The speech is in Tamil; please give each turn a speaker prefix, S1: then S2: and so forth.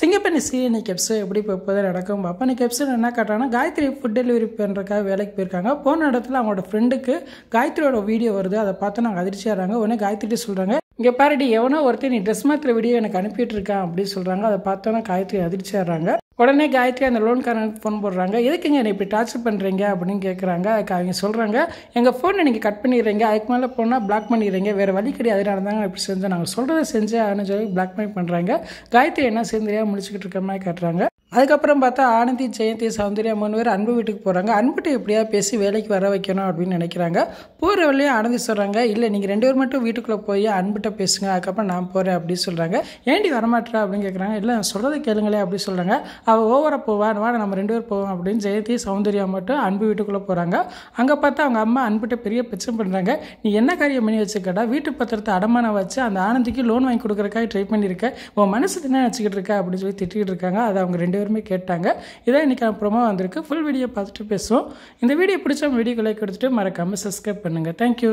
S1: சிங்கப்பண்ணி சீரியல் இன்னைக்கு எப்படி இப்போ இப்போ நடக்கும் பார்ப்போம் இன்றைக்கி எபிசோட் என்ன காட்டுறாங்கன்னா காயத்ரி ஃபுட் டெலிவரி பண்ணுறக்காக வேலைக்கு போயிருக்காங்க போன இடத்துல அவங்களோட ஃப்ரெண்டுக்கு காயத்ரியோட வீடியோ வருது அதை பார்த்து நாங்கள் அதிர்ச்சியாகிறாங்க உடனே காயத்ரிட்டு சொல்கிறாங்க இங்கே பாருடி எவனோ ஒருத்தர் நீ ட்ரெஸ் மாத்திர வீடியோ எனக்கு அனுப்பிட்டு இருக்கான் அப்படின்னு சொல்கிறாங்க அதை பார்த்தோன்னா காயத்ரி அதிர்ச்சியாகிறாங்க உடனே காயத்ரி அந்த லோன்காரனுக்கு ஃபோன் போடுறாங்க எதுக்குங்க என்னை இப்படி டார்ச்சர் பண்ணுறீங்க அப்படின்னு கேட்குறாங்க அதுக்கு அவங்க சொல்கிறாங்க எங்கள் ஃபோனை நீங்கள் கட் பண்ணிடுறீங்க அதுக்கு மேலே போனால் பிளாக் பண்ணிடுறீங்க வேறு வழி கிடையாது அதனால தாங்க இப்படி செஞ்சேன் நாங்கள் சொல்கிறத செஞ்சேன் அப்படின்னு சொல்லி பிளாக் பண்ணி பண்ணுறாங்க காயத்ரி என்ன சேர்ந்து முடிச்சுக்கிட்டு இருக்க மாதிரி காட்டுறாங்க அதுக்கப்புறம் பார்த்தா ஆனந்தி ஜெயந்தி சௌந்தர்யா மூணு பேர் அன்பு வீட்டுக்கு போகிறாங்க அன்புட்டு எப்படியா பேசி வேலைக்கு வர வைக்கணும் அப்படின்னு நினைக்கிறாங்க போகிற வழியும் ஆனந்தி சொல்கிறாங்க இல்லை நீங்கள் ரெண்டு பேர் மட்டும் வீட்டுக்குள்ளே போய் அன்புட்ட பேசுங்க அதுக்கப்புறம் நான் போகிறேன் அப்படின்னு சொல்கிறாங்க ஏண்டி வரமாட்டா அப்படின்னு கேட்குறாங்க இல்லை நான் சொல்கிறத கேளுங்களே அப்படின்னு சொல்கிறாங்க அவள் ஓவராக போவான் வா நம்ம ரெண்டு பேர் போவோம் அப்படின்னு ஜெயந்தி சௌந்தர்யா மட்டும் அன்பு வீட்டுக்குள்ளே போகிறாங்க அங்கே பார்த்தா அவங்க அம்மா அன்புட்ட பெரிய பிரச்சனை பண்ணுறாங்க நீ என்ன காரியம் பண்ணி வச்சுக்கடா வீட்டு பத்திரத்தை அடமான வச்சு அந்த ஆனந்திக்கு லோன் வாங்கி கொடுக்குறக்காக ட்ரை பண்ணியிருக்க உன் மனசு என்ன நினச்சிக்கிட்டு இருக்கா அப்படின்னு சொல்லி திட்டிகிட்டு இருக்காங்க அது அவங்க ரெண்டு ரெண்டு பேருமே கேட்டாங்க இதான் இன்னைக்கு ப்ரோமோ வந்திருக்கு ஃபுல் வீடியோ பார்த்துட்டு பேசுவோம் இந்த வீடியோ பிடிச்ச வீடியோ லைக் கொடுத்துட்டு மறக்காமல் சப்ஸ்கிரைப் பண்ணுங்கள் தேங்க்யூ